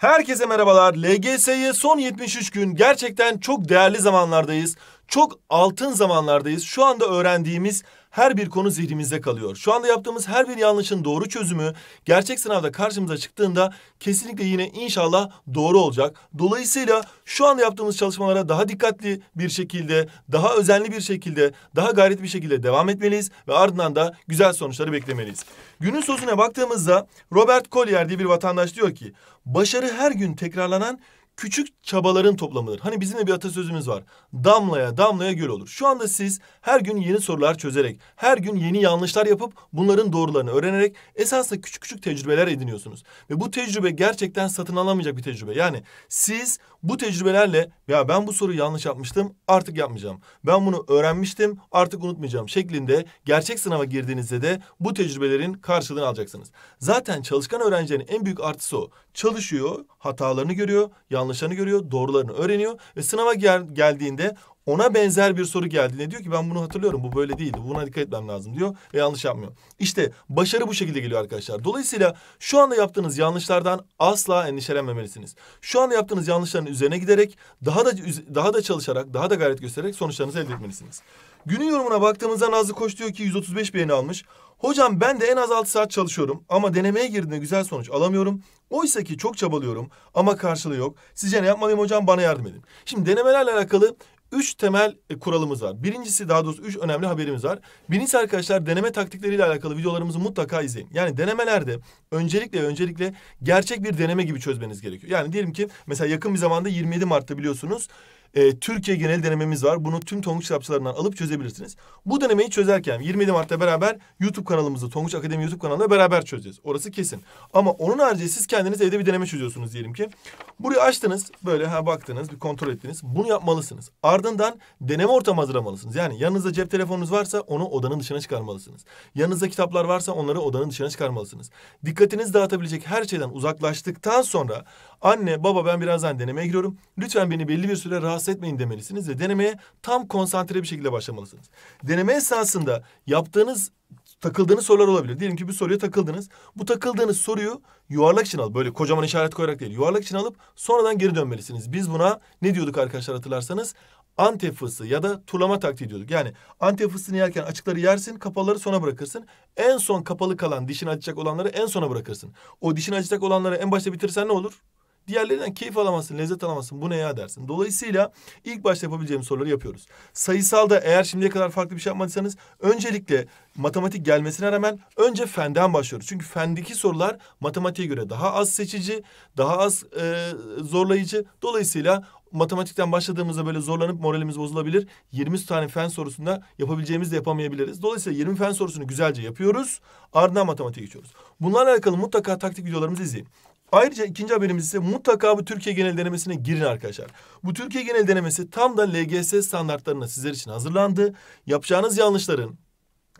Herkese merhabalar. LGS'ye son 73 gün gerçekten çok değerli zamanlardayız. Çok altın zamanlardayız. Şu anda öğrendiğimiz her bir konu zihnimizde kalıyor. Şu anda yaptığımız her bir yanlışın doğru çözümü gerçek sınavda karşımıza çıktığında kesinlikle yine inşallah doğru olacak. Dolayısıyla şu anda yaptığımız çalışmalara daha dikkatli bir şekilde, daha özenli bir şekilde, daha gayretli bir şekilde devam etmeliyiz ve ardından da güzel sonuçları beklemeliyiz. Günün sözüne baktığımızda Robert Collier diye bir vatandaş diyor ki, başarı her gün tekrarlanan küçük çabaların toplamıdır. Hani bizim de bir atasözümüz var. Damlaya damlaya göl olur. Şu anda siz her gün yeni sorular çözerek, her gün yeni yanlışlar yapıp bunların doğrularını öğrenerek esasla küçük küçük tecrübeler ediniyorsunuz. Ve bu tecrübe gerçekten satın alamayacak bir tecrübe. Yani siz bu tecrübelerle ya ben bu soruyu yanlış yapmıştım artık yapmayacağım. Ben bunu öğrenmiştim artık unutmayacağım şeklinde gerçek sınava girdiğinizde de bu tecrübelerin karşılığını alacaksınız. Zaten çalışkan öğrencilerin en büyük artısı o. Çalışıyor, hatalarını görüyor, yanlış yanlışlarını görüyor, doğrularını öğreniyor ve sınava gel geldiğinde ona benzer bir soru geldiğinde diyor ki ben bunu hatırlıyorum bu böyle değildi buna dikkat etmem lazım diyor ve yanlış yapmıyor. İşte başarı bu şekilde geliyor arkadaşlar. Dolayısıyla şu anda yaptığınız yanlışlardan asla endişelenmemelisiniz. Şu anda yaptığınız yanlışların üzerine giderek daha da daha da çalışarak daha da gayret göstererek sonuçlarınızı elde etmelisiniz. Günün yorumuna baktığımızda Nazlı Koç diyor ki 135 beğeni almış. Hocam ben de en az 6 saat çalışıyorum ama denemeye girdiğimde güzel sonuç alamıyorum. Oysa ki çok çabalıyorum ama karşılığı yok. Sizce ne yapmalıyım hocam bana yardım edin. Şimdi denemelerle alakalı üç temel e, kuralımız var. Birincisi daha doğrusu üç önemli haberimiz var. Birincisi arkadaşlar deneme taktikleriyle alakalı videolarımızı mutlaka izleyin. Yani denemelerde öncelikle öncelikle gerçek bir deneme gibi çözmeniz gerekiyor. Yani diyelim ki mesela yakın bir zamanda 27 Mart'ta biliyorsunuz e, Türkiye genel denememiz var. Bunu tüm Tonguç kitapçılarından alıp çözebilirsiniz. Bu denemeyi çözerken 27 Mart'ta beraber YouTube kanalımızda Tonguç Akademi YouTube kanalında beraber çözeceğiz. Orası kesin. Ama onun harici siz kendiniz evde bir deneme çözüyorsunuz diyelim ki. Burayı açtınız böyle ha baktınız bir kontrol ettiniz. Bunu yapmalısınız. Ardından deneme ortamı hazırlamalısınız. Yani yanınızda cep telefonunuz varsa onu odanın dışına çıkarmalısınız. Yanınızda kitaplar varsa onları odanın dışına çıkarmalısınız. Dikkatiniz dağıtabilecek her şeyden uzaklaştıktan sonra Anne baba ben birazdan denemeye giriyorum. Lütfen beni belli bir süre rahatsız etmeyin demelisiniz ve denemeye tam konsantre bir şekilde başlamalısınız. Deneme esnasında yaptığınız takıldığınız sorular olabilir. Diyelim ki bir soruya takıldınız. Bu takıldığınız soruyu yuvarlak için alıp böyle kocaman işaret koyarak değil yuvarlak için alıp sonradan geri dönmelisiniz. Biz buna ne diyorduk arkadaşlar hatırlarsanız? Antep fıstığı ya da turlama taktiği diyorduk. Yani Antep fıstığını yerken açıkları yersin, kapalıları sona bırakırsın. En son kapalı kalan dişini açacak olanları en sona bırakırsın. O dişini açacak olanları en başta bitirsen ne olur? Diğerlerinden keyif alamazsın, lezzet alamazsın. Bu ne ya dersin. Dolayısıyla ilk başta yapabileceğimiz soruları yapıyoruz. Sayısal da eğer şimdiye kadar farklı bir şey yapmadıysanız öncelikle matematik gelmesine rağmen önce fenden başlıyoruz. Çünkü fendeki sorular matematiğe göre daha az seçici, daha az e, zorlayıcı. Dolayısıyla matematikten başladığımızda böyle zorlanıp moralimiz bozulabilir. 20 tane fen sorusunda yapabileceğimiz de yapamayabiliriz. Dolayısıyla 20 fen sorusunu güzelce yapıyoruz. Ardından matematiğe geçiyoruz. Bunlarla alakalı mutlaka taktik videolarımızı izleyin. Ayrıca ikinci haberimiz ise mutlaka bu Türkiye genel denemesine girin arkadaşlar. Bu Türkiye genel denemesi tam da LGS standartlarına sizler için hazırlandı. Yapacağınız yanlışların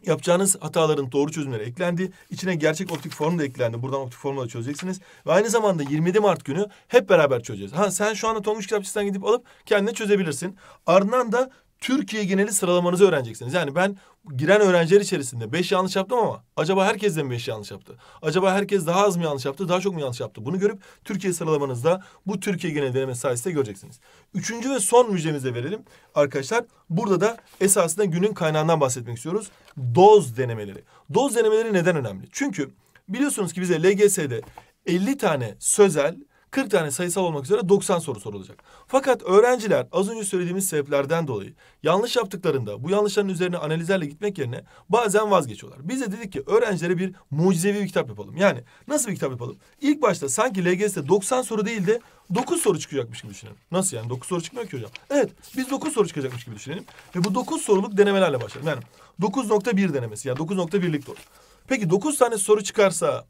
Yapacağınız hataların doğru çözümleri eklendi. İçine gerçek optik formu da eklendi. Buradan optik formla da çözeceksiniz. Ve aynı zamanda 27 Mart günü hep beraber çözeceğiz. Ha sen şu anda Tonguç Kitapçısı'ndan gidip alıp kendine çözebilirsin. Ardından da Türkiye geneli sıralamanızı öğreneceksiniz. Yani ben giren öğrenciler içerisinde beş yanlış yaptım ama acaba herkes de mi beş yanlış yaptı? Acaba herkes daha az mı yanlış yaptı, daha çok mu yanlış yaptı? Bunu görüp Türkiye sıralamanızda bu Türkiye geneli deneme sayesinde göreceksiniz. Üçüncü ve son müjdemizi de verelim arkadaşlar. Burada da esasında günün kaynağından bahsetmek istiyoruz. Doz denemeleri. Doz denemeleri neden önemli? Çünkü biliyorsunuz ki bize LGS'de 50 tane sözel 40 tane sayısal olmak üzere 90 soru sorulacak. Fakat öğrenciler az önce söylediğimiz sebeplerden dolayı yanlış yaptıklarında bu yanlışların üzerine analizlerle gitmek yerine bazen vazgeçiyorlar. Biz de dedik ki öğrencilere bir mucizevi bir kitap yapalım. Yani nasıl bir kitap yapalım? İlk başta sanki LGS'de 90 soru değil de 9 soru çıkacakmış gibi düşünelim. Nasıl yani? 9 soru çıkmıyor ki hocam. Evet biz 9 soru çıkacakmış gibi düşünelim. Ve bu 9 soruluk denemelerle başlayalım. Yani 9.1 denemesi ya yani 9.1'lik soru. Peki 9 tane soru çıkarsa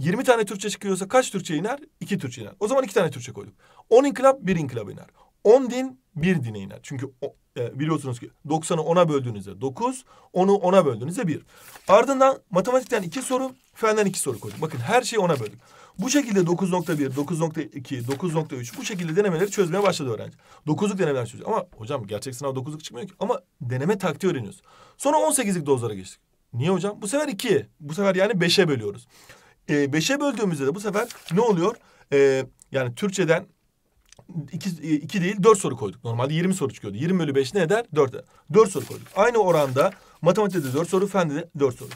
20 tane Türkçe çıkıyorsa kaç Türkçe iner? 2 Türkçe iner. O zaman iki tane Türkçe koyduk. 10 inkılap 1 inkılap iner. 10 din 1 dine iner. Çünkü o, e, biliyorsunuz ki 90'ı 10'a böldüğünüzde 9, 10'u 10'a böldüğünüzde 1. Ardından matematikten 2 soru, fenden 2 soru koyduk. Bakın her şeyi 10'a böldük. Bu şekilde 9.1, 9.2, 9.3 bu şekilde denemeleri çözmeye başladı öğrenci. 9'luk denemeler çözüyor. Ama hocam gerçek sınav 9'luk çıkmıyor ki. Ama deneme taktiği öğreniyoruz. Sonra 18'lik dozlara geçtik. Niye hocam? Bu sefer 2. Bu sefer yani 5'e bölüyoruz e, beşe böldüğümüzde de bu sefer ne oluyor? E, yani Türkçeden iki, e, iki değil dört soru koyduk. Normalde 20 soru çıkıyordu. 20 bölü beş ne eder? 4 Dört soru koyduk. Aynı oranda Matematikte 4 soru, fende de 4 soru.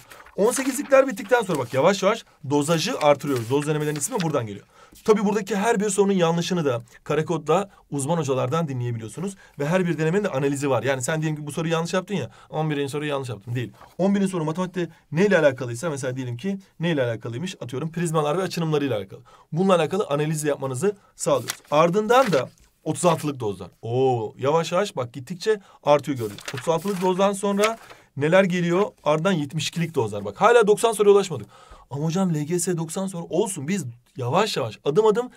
18'likler bittikten sonra bak yavaş yavaş dozajı artırıyoruz. Doz denemelerinin ismi buradan geliyor. Tabi buradaki her bir sorunun yanlışını da Karakod'da uzman hocalardan dinleyebiliyorsunuz. Ve her bir denemenin de analizi var. Yani sen diyelim ki bu soruyu yanlış yaptın ya. 11. soruyu yanlış yaptım Değil. 11. soru matematikte neyle alakalıysa mesela diyelim ki neyle alakalıymış? Atıyorum prizmalar ve açınımlarıyla alakalı. Bununla alakalı analiz yapmanızı sağlıyoruz. Ardından da 36'lık dozlar. Oo yavaş yavaş bak gittikçe artıyor gördük. 36'lık dozdan sonra neler geliyor? Ardından 72'lik dozlar. Bak hala 90 soruya ulaşmadık. Ama hocam LGS 90 soru olsun. Biz yavaş yavaş adım adım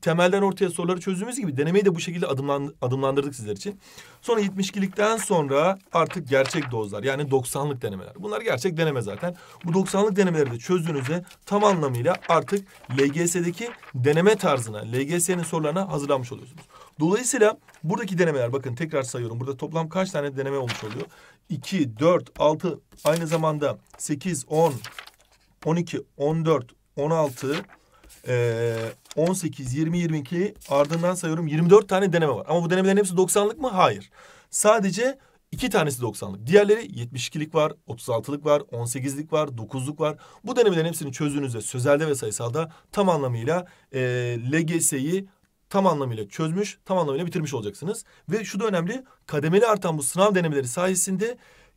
temelden ortaya soruları çözdüğümüz gibi denemeyi de bu şekilde adımlan, adımlandırdık sizler için. Sonra 72'likten sonra artık gerçek dozlar yani 90'lık denemeler. Bunlar gerçek deneme zaten. Bu 90'lık denemeleri de çözdüğünüzde tam anlamıyla artık LGS'deki deneme tarzına, LGS'nin sorularına hazırlanmış oluyorsunuz. Dolayısıyla buradaki denemeler bakın tekrar sayıyorum. Burada toplam kaç tane deneme olmuş oluyor? 2, 4, 6 aynı zamanda 8, 10, 12, 14, 16, 18, 20, 22 ardından sayıyorum 24 tane deneme var. Ama bu denemelerin hepsi 90'lık mı? Hayır. Sadece iki tanesi 90'lık. Diğerleri 72'lik var, 36'lık var, 18'lik var, 9'luk var. Bu denemelerin hepsini çözdüğünüzde sözelde ve sayısalda tam anlamıyla e, LGS'yi tam anlamıyla çözmüş, tam anlamıyla bitirmiş olacaksınız. Ve şu da önemli, kademeli artan bu sınav denemeleri sayesinde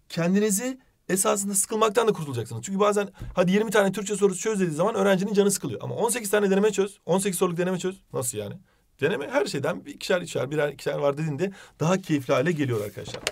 kendinizi esasında sıkılmaktan da kurtulacaksınız. Çünkü bazen hadi 20 tane Türkçe sorusu çöz dediği zaman öğrencinin canı sıkılıyor. Ama 18 tane deneme çöz, 18 soruluk deneme çöz. Nasıl yani? Deneme her şeyden bir ikişer ikişer birer ikişer var dediğinde daha keyifli hale geliyor arkadaşlar.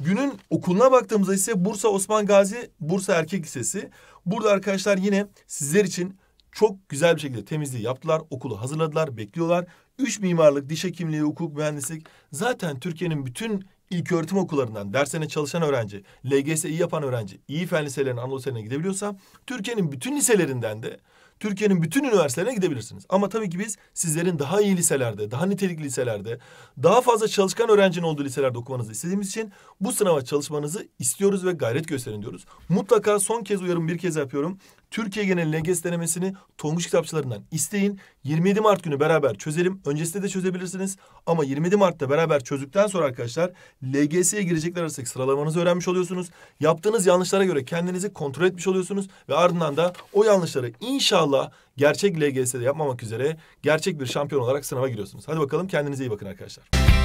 Günün okuluna baktığımızda ise Bursa Osman Gazi Bursa Erkek Lisesi. Burada arkadaşlar yine sizler için çok güzel bir şekilde temizliği yaptılar. Okulu hazırladılar, bekliyorlar. Üç mimarlık, diş hekimliği, hukuk, mühendislik zaten Türkiye'nin bütün ilk öğretim okullarından derslerine çalışan öğrenci, LGS'yi yapan öğrenci, iyi fen liselerine, Anadolu liselerine gidebiliyorsa Türkiye'nin bütün liselerinden de Türkiye'nin bütün üniversitelerine gidebilirsiniz. Ama tabii ki biz sizlerin daha iyi liselerde, daha nitelikli liselerde, daha fazla çalışkan öğrencinin olduğu liselerde okumanızı istediğimiz için bu sınava çalışmanızı istiyoruz ve gayret gösterin diyoruz. Mutlaka son kez uyarım bir kez yapıyorum. Türkiye genel LGS denemesini Tonguç kitapçılarından isteyin. 27 Mart günü beraber çözelim. Öncesinde de çözebilirsiniz. Ama 27 Mart'ta beraber çözdükten sonra arkadaşlar LGS'ye girecekler arasındaki sıralamanızı öğrenmiş oluyorsunuz. Yaptığınız yanlışlara göre kendinizi kontrol etmiş oluyorsunuz. Ve ardından da o yanlışları inşallah gerçek LGS'de yapmamak üzere gerçek bir şampiyon olarak sınava giriyorsunuz. Hadi bakalım kendinize iyi bakın arkadaşlar.